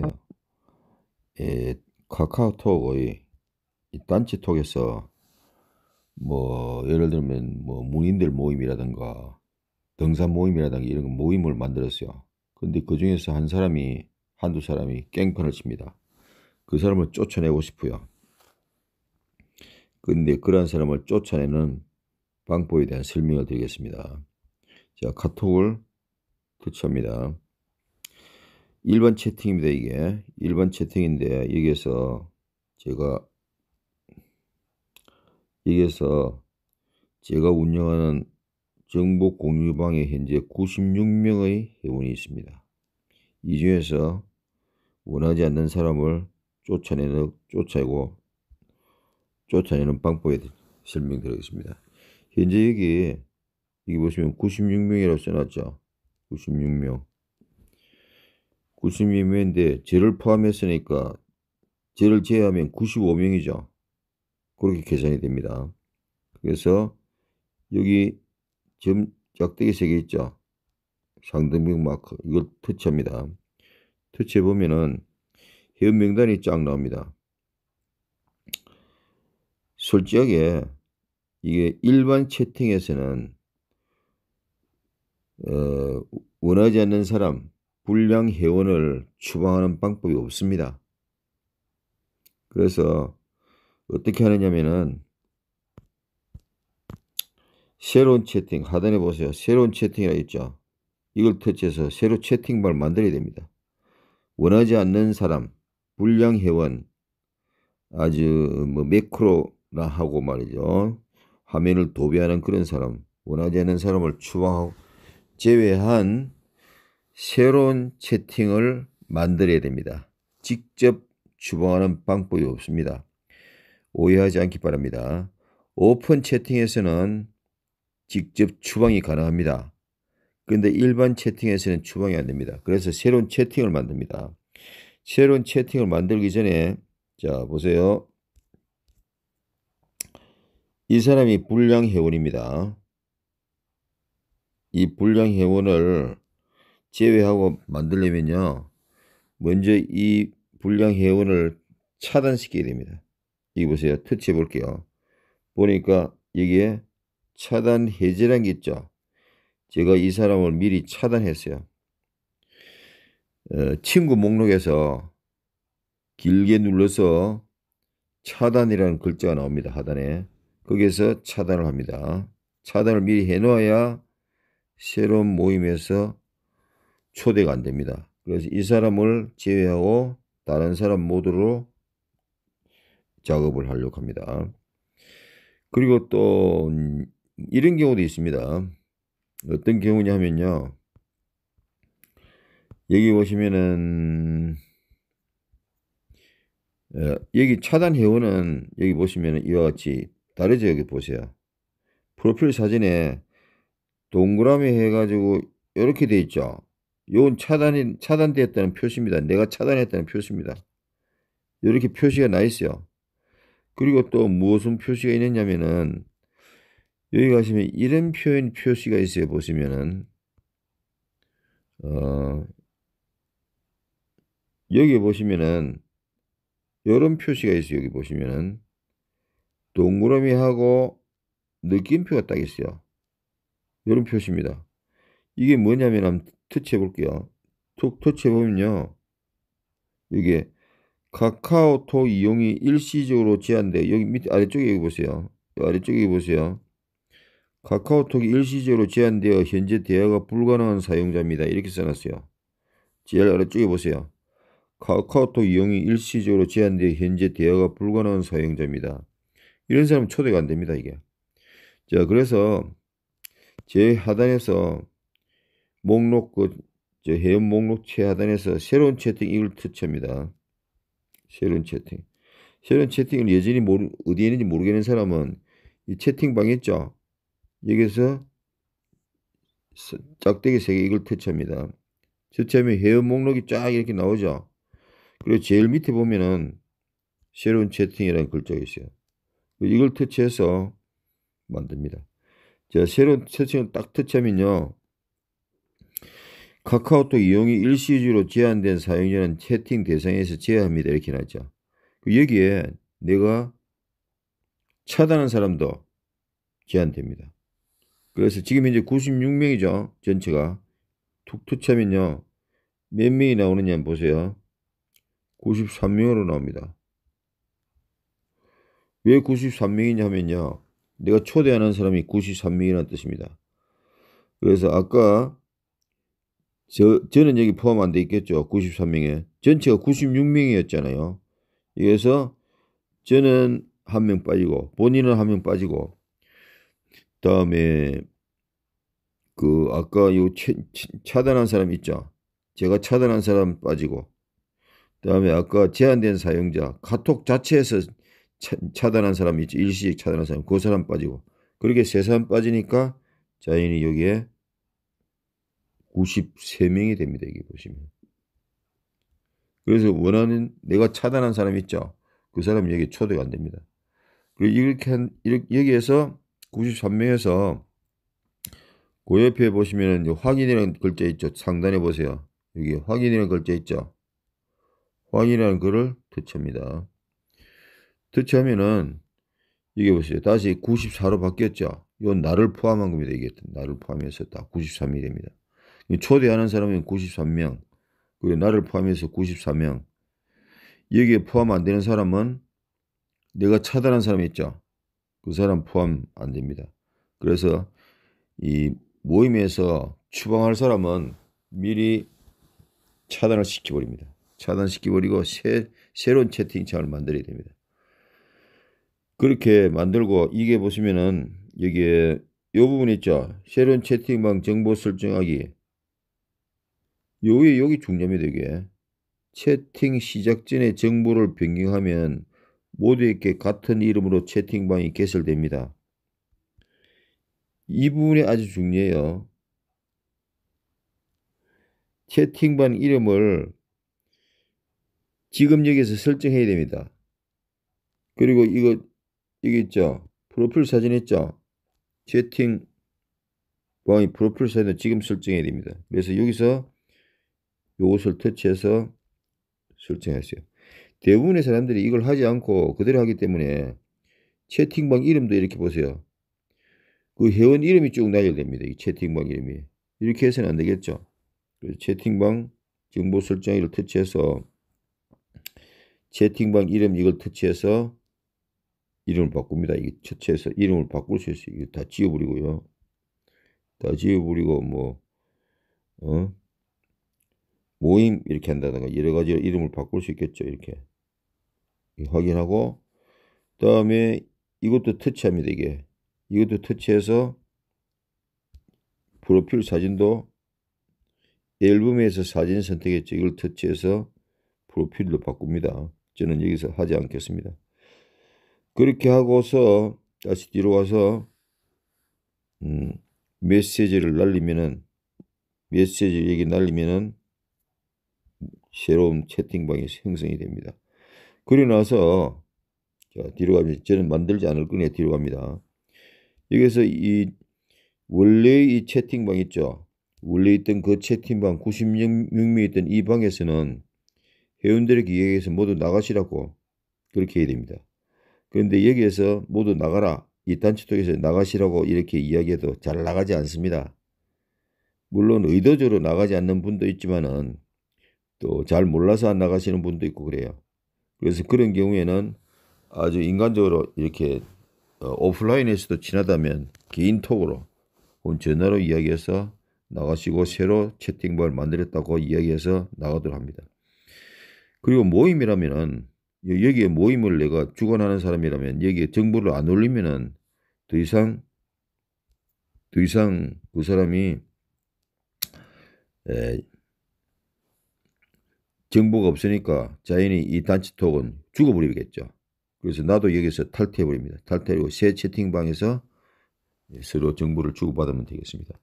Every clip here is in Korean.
보세요. 예, 카카오톡의 이 단체톡에서 뭐 예를 들면 뭐 문인들 모임이라든가 등산 모임이라든가 이런 모임을 만들었어요. 근데 그 중에서 한 사람이 한두 사람이 깽판을 칩니다. 그 사람을 쫓아내고 싶어요. 근데 그러한 사람을 쫓아내는 방법에 대한 설명을 드리겠습니다. 자, 카톡을 터치합니다. 1번 채팅입니다. 이게 1번 채팅인데 여기에서 제가 여기에서 제가 운영하는 정보 공유방에 현재 96명의 회원이 있습니다. 이 중에서 원하지 않는 사람을 쫓아내는 쫓아내고 쫓아내는 방법에 설명드리겠습니다. 현재 여기 여기 보시면 96명이라고 써놨죠. 96명 96명인데 죄를 포함했으니까 죄를 제외하면 95명이죠. 그렇게 계산이 됩니다. 그래서 여기 점 짝대기 세개 있죠. 상등벽 마크 이걸 터치합니다. 터치해 보면은 회원 명단이 쫙 나옵니다. 솔직하게 이게 일반 채팅에서는 어, 원하지 않는 사람 불량 회원을 추방하는 방법이 없습니다. 그래서 어떻게 하느냐면은 새로운 채팅 하단에 보세요. 새로운 채팅이라 있죠. 이걸 터치해서 새로 채팅방을 만들어야 됩니다. 원하지 않는 사람, 불량 회원, 아주 뭐 매크로나 하고 말이죠. 화면을 도배하는 그런 사람, 원하지 않는 사람을 추방하고 제외한 새로운 채팅을 만들어야 됩니다. 직접 주방하는 방법이 없습니다. 오해하지 않기 바랍니다. 오픈 채팅에서는 직접 추방이 가능합니다. 그런데 일반 채팅에서는 추방이 안 됩니다. 그래서 새로운 채팅을 만듭니다. 새로운 채팅을 만들기 전에 자 보세요. 이 사람이 불량 회원입니다. 이 불량 회원을 제외하고 만들려면요. 먼저 이 불량 회원을 차단시켜야 됩니다. 이거 보세요. 터치해 볼게요. 보니까 여기에 차단 해제란 게 있죠. 제가 이 사람을 미리 차단했어요. 어, 친구 목록에서 길게 눌러서 차단이라는 글자가 나옵니다. 하단에. 거기에서 차단을 합니다. 차단을 미리 해놓아야 새로운 모임에서 초대가 안 됩니다. 그래서 이 사람을 제외하고 다른 사람 모두로 작업을 하려고 합니다. 그리고 또 음, 이런 경우도 있습니다. 어떤 경우냐 하면요. 여기 보시면은 어, 여기 차단 회원은 여기 보시면은 이와 같이 다르죠 여기 보세요. 프로필 사진에 동그라미 해가지고 이렇게 돼 있죠. 요건 차단이, 차단되었다는 표시입니다. 내가 차단했다는 표시입니다. 이렇게 표시가 나 있어요. 그리고 또 무슨 표시가 있느냐면은 여기 가시면 이런 표현 표시가 있어요. 보시면은 어 여기 보시면은 이런 표시가 있어요. 여기 보시면은 동그라미하고 느낌표가 딱 있어요. 이런 표시입니다. 이게 뭐냐면 은 터치해 볼게요. 터치해 보면요. 이게 카카오톡 이용이 일시적으로 제한돼. 여기 밑에 아래쪽에 여기 보세요. 아래쪽에 보세요. 카카오톡이 일시적으로 제한되어 현재 대화가 불가능한 사용자입니다. 이렇게 써놨어요. 제일 아래쪽에 보세요. 카카오톡 이용이 일시적으로 제한되어 현재 대화가 불가능한 사용자입니다. 이런 사람 은 초대가 안됩니다. 이게. 자 그래서 제 하단에서 목록 그저 회원 목록 최하단에서 새로운 채팅 이걸 터치합니다. 새로운 채팅. 새로운 채팅을 예전히 모르, 어디에 있는지 모르겠는 사람은 이 채팅방 있죠? 여기서 짝대기 세 개 이걸 터치합니다. 터치하면 회원 목록이 쫙 이렇게 나오죠? 그리고 제일 밑에 보면은 새로운 채팅이라는 글자가 있어요. 그 이걸 터치해서 만듭니다. 자, 새로운 채팅을 딱 터치하면요. 카카오톡 이용이 일시적으로 제한된 사용자는 채팅 대상에서 제외합니다. 이렇게 나죠. 그 여기에 내가 차단한 사람도 제한됩니다. 그래서 지금 현재 96명이죠. 전체가. 툭툭 차면요. 몇 명이 나오느냐 보세요. 93명으로 나옵니다. 왜 93명이냐 하면요. 내가 초대하는 사람이 93명이라는 뜻입니다. 그래서 아까 저, 저는 여기 포함 안 돼 있겠죠. 93명에. 전체가 96명이었잖아요. 그래서 저는 한 명 빠지고, 본인은 한 명 빠지고, 다음에 그 아까 요 채, 차단한 사람 있죠. 제가 차단한 사람 빠지고, 다음에 아까 제한된 사용자 카톡 자체에서 차, 차단한 사람 있죠. 일시적 차단한 사람 그 사람 빠지고, 그렇게 세 사람 빠지니까 자연히 여기에 93명이 됩니다. 이게 보시면. 그래서 원하는 내가 차단한 사람 있죠. 그사람 여기 초대가 안 됩니다. 그리고 이렇게 한 이렇게 여기에서 93명에서 그 옆에 보시면 확인이라는 글자 있죠. 상단에 보세요. 여기 확인이라는 글자 있죠. 확인이라는 글을 터치합니다. 터치하면은 이게 보세요. 다시 94로 바뀌었죠. 요 나를 포함한 겁니다. 이게 나를 포함해서 다 93이 됩니다. 초대하는 사람은 93명, 그리고 나를 포함해서 94명. 여기에 포함 안 되는 사람은 내가 차단한 사람이 있죠. 그 사람 포함 안 됩니다. 그래서 이 모임에서 추방할 사람은 미리 차단을 시켜버립니다. 차단시켜버리고 새, 새로운 채팅창을 만들어야 됩니다. 그렇게 만들고 이게 보시면은 여기에 이 부분 있죠. 새로운 채팅방 정보 설정하기 여기 여기 중점이되게 채팅 시작 전에 정보를 변경하면 모두에게 같은 이름으로 채팅방이 개설됩니다. 이 부분이 아주 중요해요. 채팅방 이름을 지금 여기서 설정해야 됩니다. 그리고 이거 여기 있죠. 프로필 사진 있죠. 채팅방이 프로필 사진을 지금 설정해야 됩니다. 그래서 여기서 이것을 터치해서 설정했어요. 대부분의 사람들이 이걸 하지 않고 그대로 하기 때문에 채팅방 이름도 이렇게 보세요. 그 회원 이름이 쭉 나열됩니다. 이 채팅방 이름이. 이렇게 해서는 안 되겠죠. 채팅방 정보 설정 이를 터치해서 채팅방 이름 이걸 터치해서 이름을 바꿉니다. 이게 터치해서 이름을 바꿀 수 있어요. 이거 다 지워버리고요. 다 지워버리고 뭐 어? 모임 이렇게 한다든가 여러 가지 이름을 바꿀 수 있겠죠. 이렇게 확인하고 다음에 이것도 터치합니다. 이게 이것도 터치해서 프로필 사진도 앨범에서 사진 선택했죠. 이걸 터치해서 프로필로 바꿉니다. 저는 여기서 하지 않겠습니다. 그렇게 하고서 다시 뒤로 와서 음, 메시지를 날리면은 메시지 얘기 날리면은 새로운 채팅방이 생성이 됩니다. 그리고 나서 자, 뒤로 가면 저는 만들지 않을 거니 뒤로 갑니다. 여기서 이 원래 이 채팅방 있죠. 원래 있던 그 채팅방 96명 이 있던 이 방에서는 회원들에게 얘기해서 모두 나가시라고 그렇게 해야 됩니다. 그런데 여기에서 모두 나가라. 이 단체톡에서 나가시라고 이렇게 이야기해도 잘 나가지 않습니다. 물론 의도적으로 나가지 않는 분도 있지만은 또잘 몰라서 안 나가시는 분도 있고 그래요. 그래서 그런 경우에는 아주 인간적으로 이렇게 어, 오프라인에서도 친하다면 개인톡으로 혹은 전화로 이야기해서 나가시고 새로 채팅방을 만들었다고 이야기해서 나가도록 합니다. 그리고 모임이라면은 여기에 모임을 내가 주관하는 사람이라면 여기에 정보를 안 올리면은 더 이상 더 이상 그 사람이 에, 정보가 없으니까 자연히 이 단체톡은 죽어버리겠죠. 그래서 나도 여기서 탈퇴해버립니다. 탈퇴하고 새 채팅방에서 예, 서로 정보를 주고받으면 되겠습니다.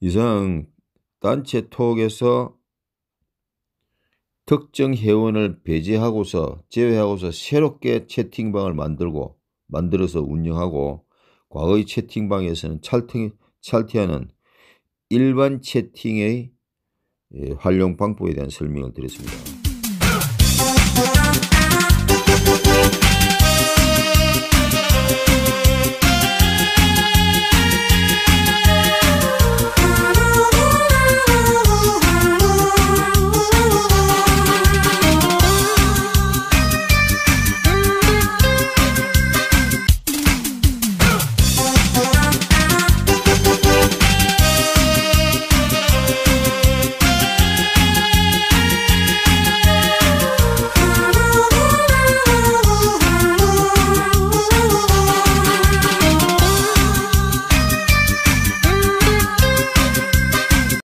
이상 단체톡에서 특정 회원을 배제하고서 제외하고서 새롭게 채팅방을 만들고 만들어서 운영하고 과거의 채팅방에서는 찰퇴, 찰퇴하는 일반 채팅의 예, 활용 방법에 대한 설명을 드렸습니다.